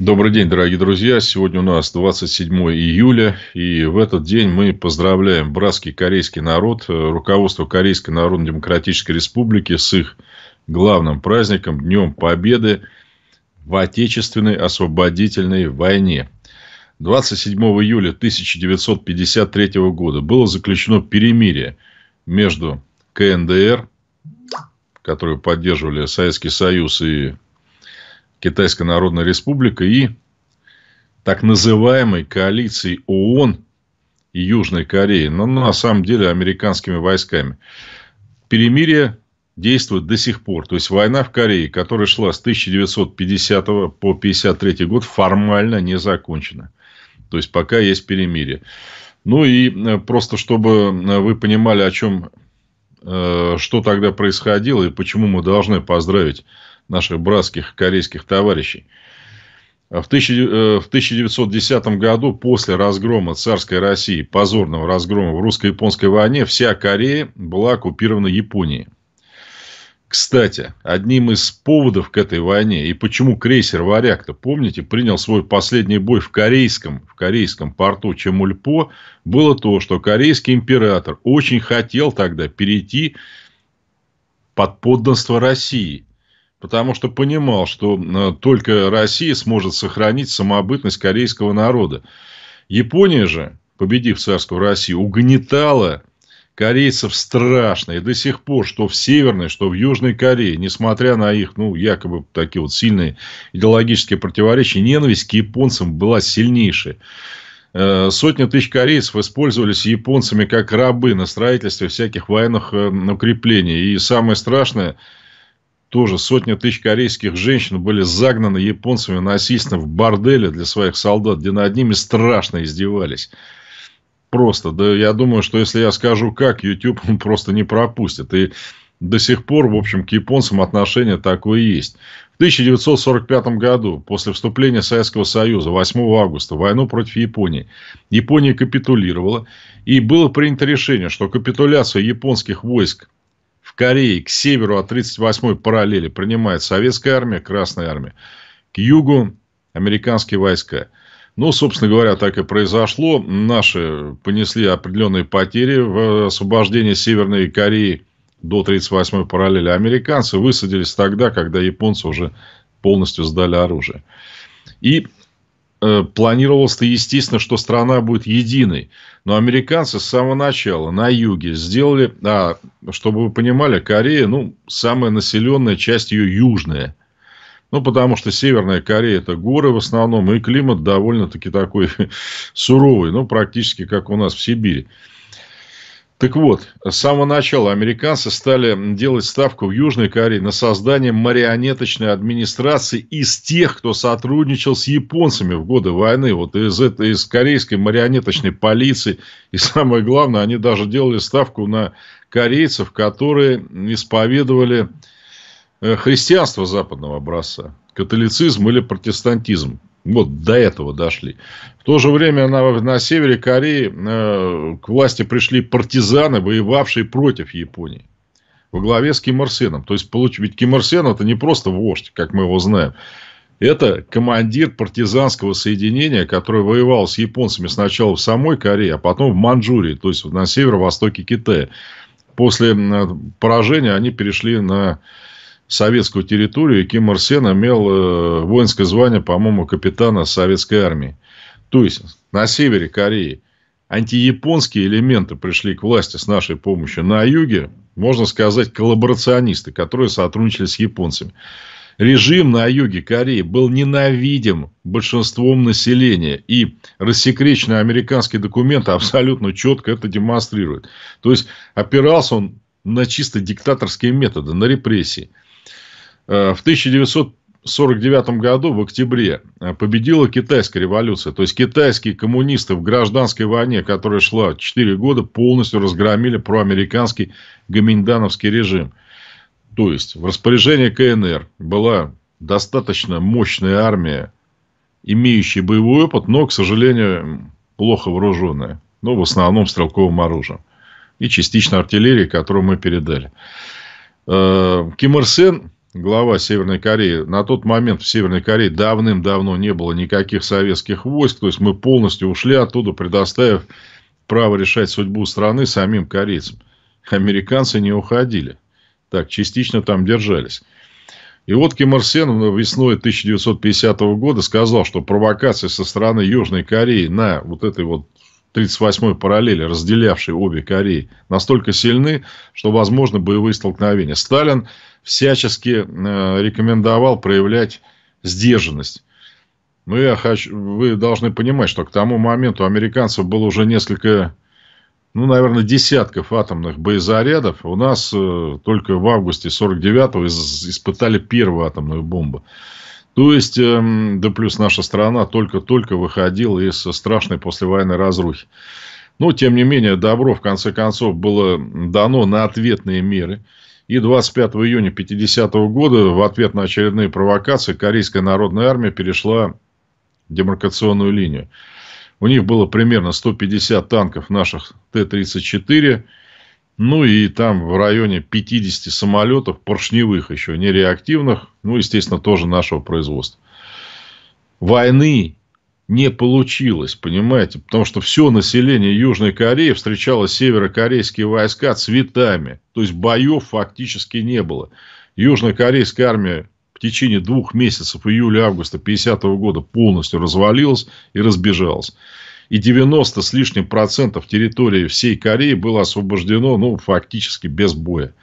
Добрый день, дорогие друзья. Сегодня у нас 27 июля, и в этот день мы поздравляем братский корейский народ, э, руководство Корейской Народно-Демократической Республики с их главным праздником, Днем Победы в Отечественной освободительной войне. 27 июля 1953 года было заключено перемирие между КНДР, которую поддерживали Советский Союз и Китайская Народная Республика и так называемой коалицией ООН и Южной Кореи, но на самом деле американскими войсками. Перемирие действует до сих пор. То есть война в Корее, которая шла с 1950 по 1953 год, формально не закончена. То есть пока есть перемирие. Ну и э, просто чтобы э, вы понимали, о чем, э, что тогда происходило и почему мы должны поздравить наших братских корейских товарищей. А в 1910 э, году, после разгрома царской России, позорного разгрома в русско-японской войне, вся Корея была оккупирована Японией. Кстати, одним из поводов к этой войне, и почему крейсер «Варяг»-то, помните, принял свой последний бой в корейском, в корейском порту Чемульпо, было то, что корейский император очень хотел тогда перейти под подданство России – потому что понимал, что э, только Россия сможет сохранить самобытность корейского народа. Япония же, победив царскую Россию, угнетала корейцев страшно. И до сих пор, что в Северной, что в Южной Корее, несмотря на их, ну, якобы такие вот сильные идеологические противоречия, ненависть к японцам была сильнейшей. Э, сотни тысяч корейцев использовались японцами как рабы на строительстве всяких военных э, укреплений. И самое страшное, тоже сотни тысяч корейских женщин были загнаны японцами насильственно в борделе для своих солдат, где над ними страшно издевались. Просто. Да я думаю, что если я скажу как, YouTube он просто не пропустит. И до сих пор, в общем, к японцам отношение такое есть. В 1945 году, после вступления Советского Союза, 8 августа, войну против Японии, Япония капитулировала, и было принято решение, что капитуляция японских войск Кореи к северу от 38-й параллели принимает советская армия, Красная армия. К югу американские войска. Ну, собственно говоря, так и произошло. Наши понесли определенные потери в освобождении Северной Кореи до 38-й параллели. Американцы высадились тогда, когда японцы уже полностью сдали оружие. И Э, планировалось-то естественно, что страна будет единой. Но американцы с самого начала на юге сделали, а, чтобы вы понимали, Корея, ну, самая населенная часть ее южная. Ну, потому что Северная Корея – это горы в основном, и климат довольно-таки такой суровый, ну, практически как у нас в Сибири. Так вот, с самого начала американцы стали делать ставку в Южной Корее на создание марионеточной администрации из тех, кто сотрудничал с японцами в годы войны. Вот из, этой, из корейской марионеточной полиции. И самое главное, они даже делали ставку на корейцев, которые исповедовали э, христианство западного образца. Католицизм или протестантизм. Вот до этого дошли. В то же время на, на севере Кореи э, к власти пришли партизаны, воевавшие против Японии. Во главе с Ким Ир Сеном. То есть, получ... ведь Ким Ир Сен это не просто вождь, как мы его знаем. Это командир партизанского соединения, который воевал с японцами сначала в самой Корее, а потом в Манчжурии, то есть на северо-востоке Китая. После э, поражения они перешли на советскую территорию, и Ким Ир Сен имел э, воинское звание, по-моему, капитана советской армии. То есть, на севере Кореи антияпонские элементы пришли к власти с нашей помощью. На юге, можно сказать, коллаборационисты, которые сотрудничали с японцами. Режим на юге Кореи был ненавидим большинством населения. И рассекреченные американские документы абсолютно четко это демонстрируют. То есть, опирался он на чисто диктаторские методы, на репрессии – Э, в 1949 году, в октябре, э, победила китайская революция. То есть, китайские коммунисты в гражданской войне, которая шла 4 года, полностью разгромили проамериканский гоминдановский режим. То есть, в распоряжении КНР была достаточно мощная армия, имеющая боевой опыт, но, к сожалению, плохо вооруженная. но ну, в основном стрелковым оружием. И частично артиллерии, которую мы передали. Э, Ким Ир Сен глава Северной Кореи. На тот момент в Северной Корее давным-давно не было никаких советских войск. То есть, мы полностью ушли оттуда, предоставив право решать судьбу страны самим корейцам. Американцы не уходили. Так, частично там держались. И вот Ким Ир Сен весной 1950 года сказал, что провокации со стороны Южной Кореи на вот этой вот 38-й параллели, разделявшей обе Кореи, настолько сильны, что возможны боевые столкновения. Сталин всячески э, рекомендовал проявлять сдержанность. Ну, я хочу, вы должны понимать, что к тому моменту американцев было уже несколько, ну, наверное, десятков атомных боезарядов. У нас э, только в августе 49-го из, испытали первую атомную бомбу. То есть, эм, да плюс наша страна только-только выходила из страшной послевоенной разрухи. Но, тем не менее, добро, в конце концов, было дано на ответные меры. И 25 июня 50 -го года в ответ на очередные провокации Корейская народная армия перешла демаркационную линию. У них было примерно 150 танков наших Т-34, ну и там в районе 50 самолетов поршневых еще, не реактивных, ну, естественно, тоже нашего производства. Войны не получилось, понимаете, потому что все население Южной Кореи встречало северокорейские войска цветами, то есть боев фактически не было. Южнокорейская армия в течение двух месяцев, июля-августа 50 -го года полностью развалилась и разбежалась и 90 с лишним процентов территории всей Кореи было освобождено, ну, фактически без боя.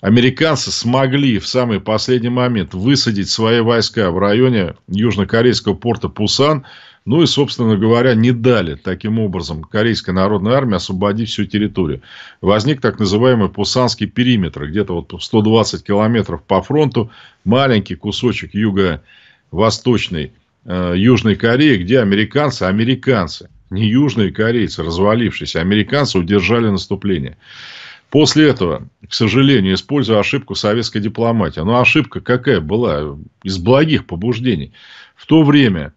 Американцы смогли в самый последний момент высадить свои войска в районе южнокорейского порта Пусан, ну и, собственно говоря, не дали таким образом Корейской народной армии освободить всю территорию. Возник так называемый Пусанский периметр, где-то вот 120 километров по фронту, маленький кусочек юго-восточной э, Южной Кореи, где американцы, американцы не южные корейцы, развалившиеся, а американцы удержали наступление. После этого, к сожалению, используя ошибку советской дипломатии. Но ошибка какая была? Из благих побуждений. В то время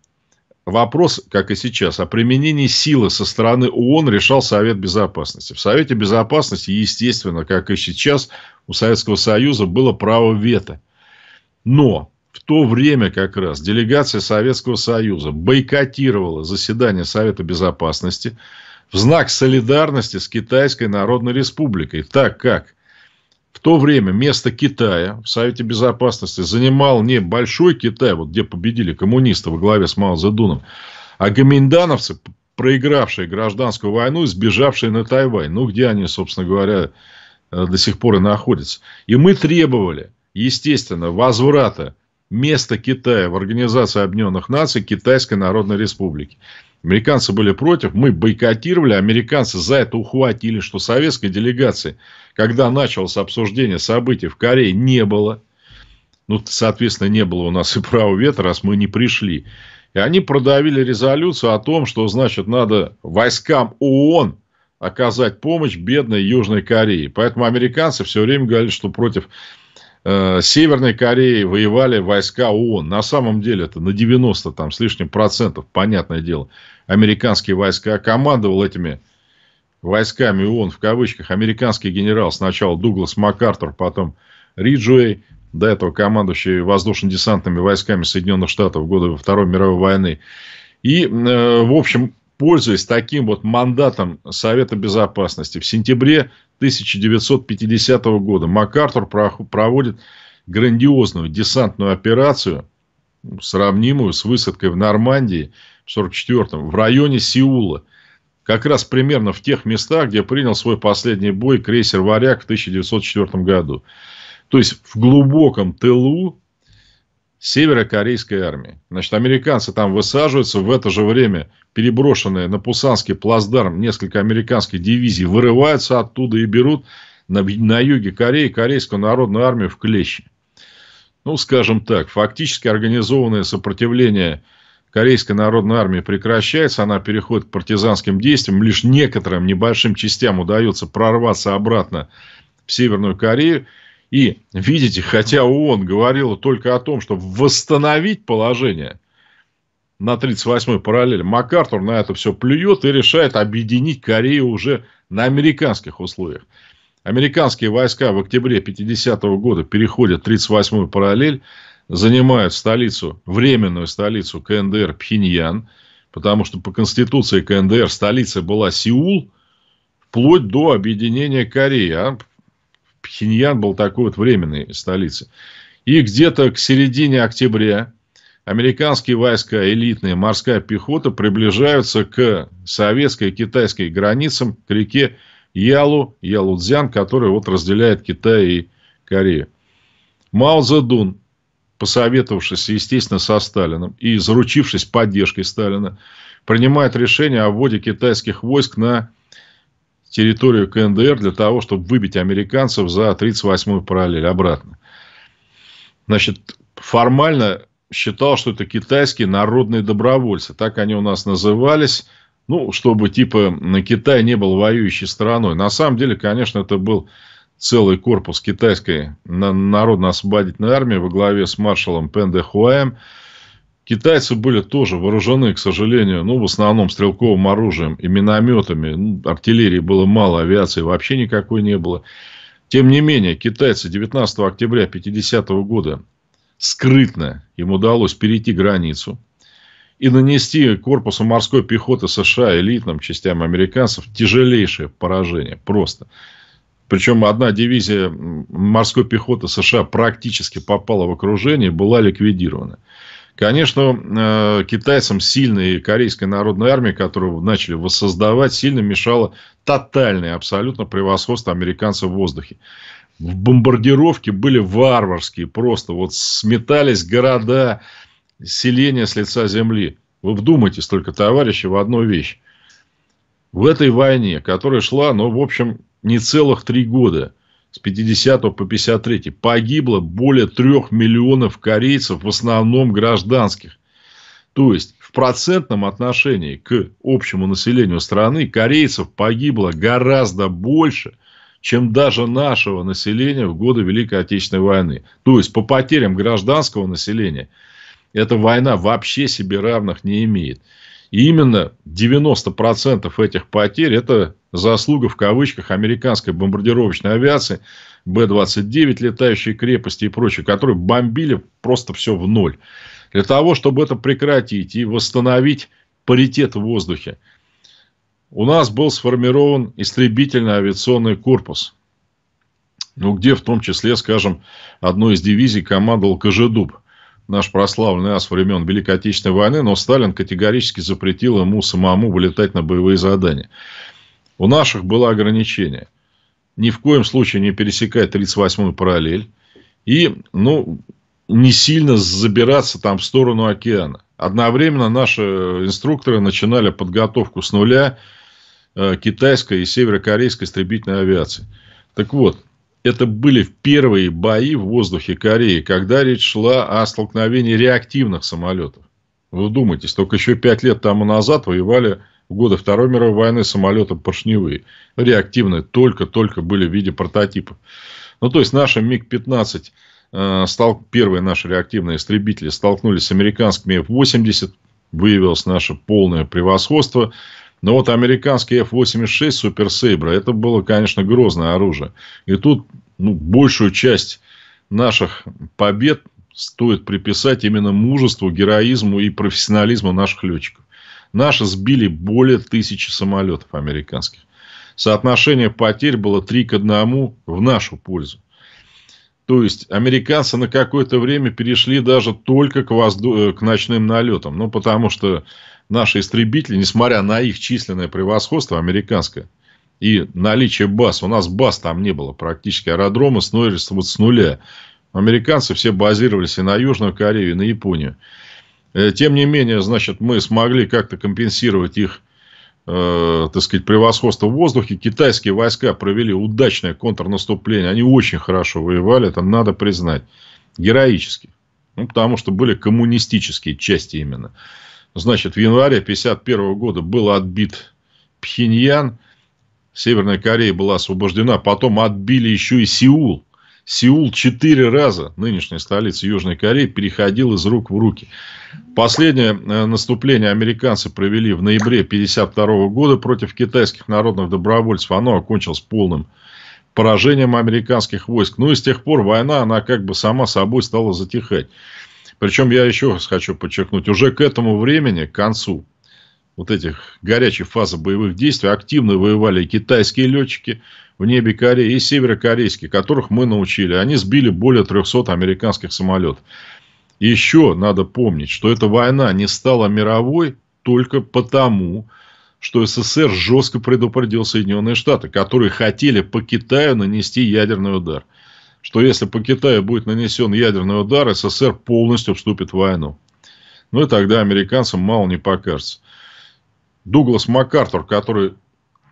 вопрос, как и сейчас, о применении силы со стороны ООН решал Совет Безопасности. В Совете Безопасности, естественно, как и сейчас, у Советского Союза было право вето. Но в то время как раз делегация Советского Союза бойкотировала заседание Совета Безопасности в знак солидарности с Китайской Народной Республикой, так как в то время место Китая в Совете Безопасности занимал не Большой Китай, вот где победили коммунисты во главе с Мао Цзэдуном, а гоминдановцы, проигравшие гражданскую войну и сбежавшие на Тайвань, ну, где они, собственно говоря, э, до сих пор и находятся. И мы требовали, естественно, возврата место Китая в Организации Объединенных Наций Китайской Народной Республики. Американцы были против, мы бойкотировали, американцы за это ухватили, что советской делегации, когда началось обсуждение событий в Корее, не было. Ну, соответственно, не было у нас и права вето, раз мы не пришли. И они продавили резолюцию о том, что, значит, надо войскам ООН оказать помощь бедной Южной Корее. Поэтому американцы все время говорили, что против Э, Северной Кореей воевали войска ООН. На самом деле это на 90 там, с лишним процентов, понятное дело, американские войска. Командовал этими войсками ООН, в кавычках, американский генерал. Сначала Дуглас МакАртур, потом Риджуэй, до этого командующий воздушно-десантными войсками Соединенных Штатов в годы Второй мировой войны. И, э, в общем, пользуясь таким вот мандатом Совета Безопасности, в сентябре 1950 года. МакАртур проводит грандиозную десантную операцию, сравнимую с высадкой в Нормандии в 1944-м, в районе Сеула. Как раз примерно в тех местах, где принял свой последний бой крейсер «Варяг» в 1904 году. То есть, в глубоком тылу северокорейской армии. Значит, американцы там высаживаются, в это же время переброшенные на Пусанский плацдарм несколько американских дивизий вырываются оттуда и берут на, на юге Кореи корейскую народную армию в клещи. Ну, скажем так, фактически организованное сопротивление корейской народной армии прекращается, она переходит к партизанским действиям, лишь некоторым небольшим частям удается прорваться обратно в Северную Корею, и, видите, хотя ООН говорила только о том, чтобы восстановить положение на 38-й параллель, МакАртур на это все плюет и решает объединить Корею уже на американских условиях. Американские войска в октябре 50 -го года переходят 38-ю параллель, занимают столицу, временную столицу КНДР Пхеньян, потому что по конституции КНДР столица была Сеул, вплоть до объединения Кореи. А Пхеньян был такой вот временной столицей. И где-то к середине октября американские войска, элитная морская пехота приближаются к советской и китайской границам, к реке Ялу, Ялудзян, которая вот разделяет Китай и Корею. Мао Цзэдун, посоветовавшись, естественно, со Сталином и заручившись поддержкой Сталина, принимает решение о вводе китайских войск на территорию КНДР для того, чтобы выбить американцев за 38-ю параллель обратно. Значит, формально считал, что это китайские народные добровольцы. Так они у нас назывались. Ну, чтобы типа на Китай не был воюющей страной. На самом деле, конечно, это был целый корпус китайской народно-освободительной армии во главе с маршалом Пен Де Хуаем. Китайцы были тоже вооружены, к сожалению, ну, в основном стрелковым оружием и минометами. Ну, артиллерии было мало, авиации вообще никакой не было. Тем не менее, китайцы 19 октября 50 года скрытно им удалось перейти границу и нанести корпусу морской пехоты США, элитным частям американцев, тяжелейшее поражение. Просто. Причем одна дивизия морской пехоты США практически попала в окружение, была ликвидирована. Конечно, э, китайцам сильная корейская народная армия, которую начали воссоздавать, сильно мешала тотальное абсолютно превосходство американцев в воздухе. В бомбардировке были варварские, просто вот сметались города, селения с лица земли. Вы вдумайтесь только, товарищи, в одну вещь. В этой войне, которая шла, ну, в общем, не целых три года – с 50 по 53 погибло более 3 миллионов корейцев, в основном гражданских. То есть, в процентном отношении к общему населению страны корейцев погибло гораздо больше, чем даже нашего населения в годы Великой Отечественной войны. То есть, по потерям гражданского населения эта война вообще себе равных не имеет. И именно 90% этих потерь – это заслуга в кавычках американской бомбардировочной авиации Б-29, летающие крепости и прочее, которые бомбили просто все в ноль. Для того, чтобы это прекратить и восстановить паритет в воздухе, у нас был сформирован истребительный авиационный корпус, ну, где в том числе, скажем, одной из дивизий командовал Кожедуб, наш прославленный ас времен Великой Отечественной войны, но Сталин категорически запретил ему самому вылетать на боевые задания. У наших было ограничение. Ни в коем случае не пересекать 38-ю параллель. И, ну, не сильно забираться там в сторону океана. Одновременно наши э, инструкторы начинали подготовку с нуля э, китайской и северокорейской истребительной авиации. Так вот, это были первые бои в воздухе Кореи, когда речь шла о столкновении реактивных самолетов. Вы вдумайтесь, только еще пять лет тому назад воевали в годы Второй мировой войны самолеты поршневые, реактивные, только-только были в виде прототипов. Ну, то есть, наши МиГ-15, э, стал, первые наши реактивные истребители столкнулись с американскими F-80, выявилось наше полное превосходство. Но вот американский F-86 Супер Сейбра, это было, конечно, грозное оружие. И тут ну, большую часть наших побед стоит приписать именно мужеству, героизму и профессионализму наших летчиков. Наши сбили более тысячи самолетов американских. Соотношение потерь было 3 к 1 в нашу пользу. То есть, американцы на какое-то время перешли даже только к, возду... Э, к ночным налетам. Ну, потому что наши истребители, несмотря на их численное превосходство американское, и наличие баз. У нас баз там не было практически. Аэродромы строились вот с нуля. Американцы все базировались и на Южную Корею, и на Японию. Э, тем не менее, значит, мы смогли как-то компенсировать их э, так сказать, превосходство в воздухе. Китайские войска провели удачное контрнаступление. Они очень хорошо воевали, это надо признать. Героически. Ну, потому что были коммунистические части именно. Значит, в январе 1951 года был отбит Пхеньян. Северная Корея была освобождена. Потом отбили еще и Сеул. Сеул четыре раза, нынешняя столица Южной Кореи, переходил из рук в руки. Последнее э, наступление американцы провели в ноябре 1952 года против китайских народных добровольцев. Оно окончилось полным поражением американских войск. Ну и с тех пор война, она как бы сама собой стала затихать. Причем я еще раз хочу подчеркнуть, уже к этому времени, к концу вот этих горячих фаз боевых действий активно воевали китайские летчики в небе Кореи и северокорейские, которых мы научили. Они сбили более 300 американских самолетов. Еще надо помнить, что эта война не стала мировой только потому, что СССР жестко предупредил Соединенные Штаты, которые хотели по Китаю нанести ядерный удар. Что если по Китаю будет нанесен ядерный удар, СССР полностью вступит в войну. Ну и тогда американцам мало не покажется. Дуглас МакАртур, который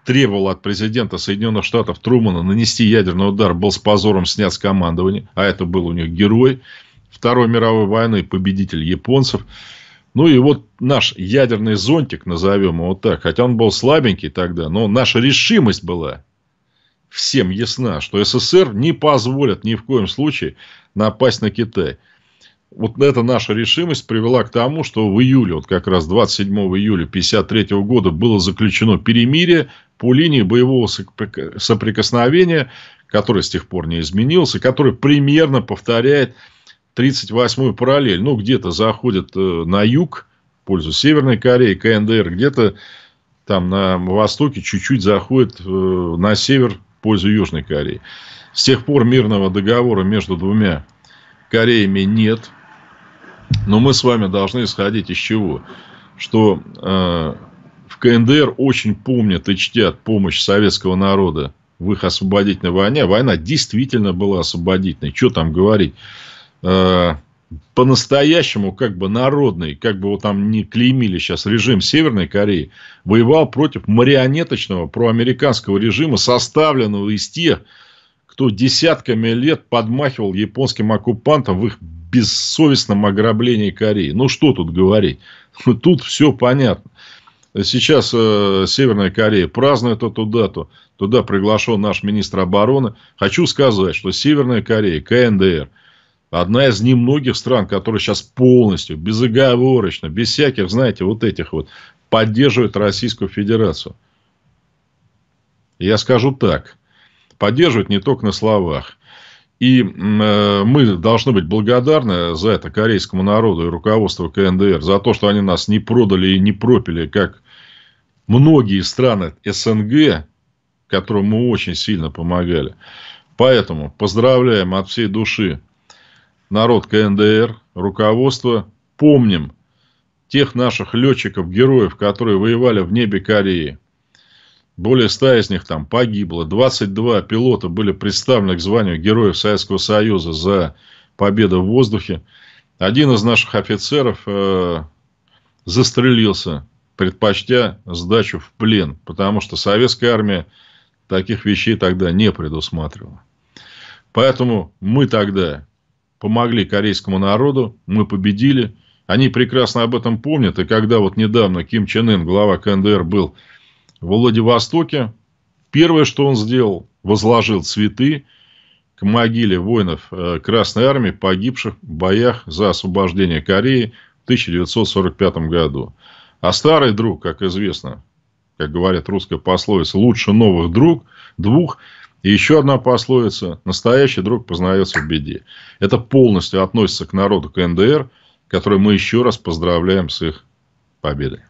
требовал от президента Соединенных Штатов Трумана нанести ядерный удар, был с позором снят с командования, а это был у них герой Второй мировой войны, победитель японцев. Ну и вот наш ядерный зонтик, назовем его так, хотя он был слабенький тогда, но наша решимость была всем ясна, что СССР не позволят ни в коем случае напасть на Китай – вот эта наша решимость привела к тому, что в июле, вот как раз 27 июля 1953 года было заключено перемирие по линии боевого соприкосновения, который с тех пор не изменился, который примерно повторяет 38-ю параллель. Ну, где-то заходит э, на юг, в пользу Северной Кореи, КНДР, где-то там на востоке чуть-чуть заходит э, на север в пользу Южной Кореи. С тех пор мирного договора между двумя Кореями нет. Но мы с вами должны исходить из чего? Что э, в КНДР очень помнят и чтят помощь советского народа в их освободительной войне. Война действительно была освободительной. Что там говорить? Э, по-настоящему, как бы народный, как бы его там не клеймили сейчас, режим Северной Кореи, воевал против марионеточного проамериканского режима, составленного из тех, кто десятками лет подмахивал японским оккупантам в их бессовестном ограблении Кореи. Ну, что тут говорить? Тут все понятно. Сейчас э, Северная Корея празднует эту дату. Туда приглашен наш министр обороны. Хочу сказать, что Северная Корея, КНДР, одна из немногих стран, которая сейчас полностью, безоговорочно, без всяких, знаете, вот этих вот, поддерживает Российскую Федерацию. Я скажу так. Поддерживает не только на словах. И э, мы должны быть благодарны за это корейскому народу и руководству КНДР, за то, что они нас не продали и не пропили, как многие страны СНГ, которым мы очень сильно помогали. Поэтому поздравляем от всей души народ КНДР, руководство. Помним тех наших летчиков-героев, которые воевали в небе Кореи. Более 100 из них там погибло. 22 пилота были представлены к званию Героев Советского Союза за победу в воздухе. Один из наших офицеров э, застрелился, предпочтя сдачу в плен, потому что советская армия таких вещей тогда не предусматривала. Поэтому мы тогда помогли корейскому народу, мы победили. Они прекрасно об этом помнят. И когда вот недавно Ким Чен Ын, глава КНДР, был в Владивостоке, первое, что он сделал, возложил цветы к могиле воинов э, Красной Армии, погибших в боях за освобождение Кореи в 1945 году. А старый друг, как известно, как говорят русская пословица, лучше новых друг, двух. И еще одна пословица – настоящий друг познается в беде. Это полностью относится к народу КНДР, который мы еще раз поздравляем с их победой.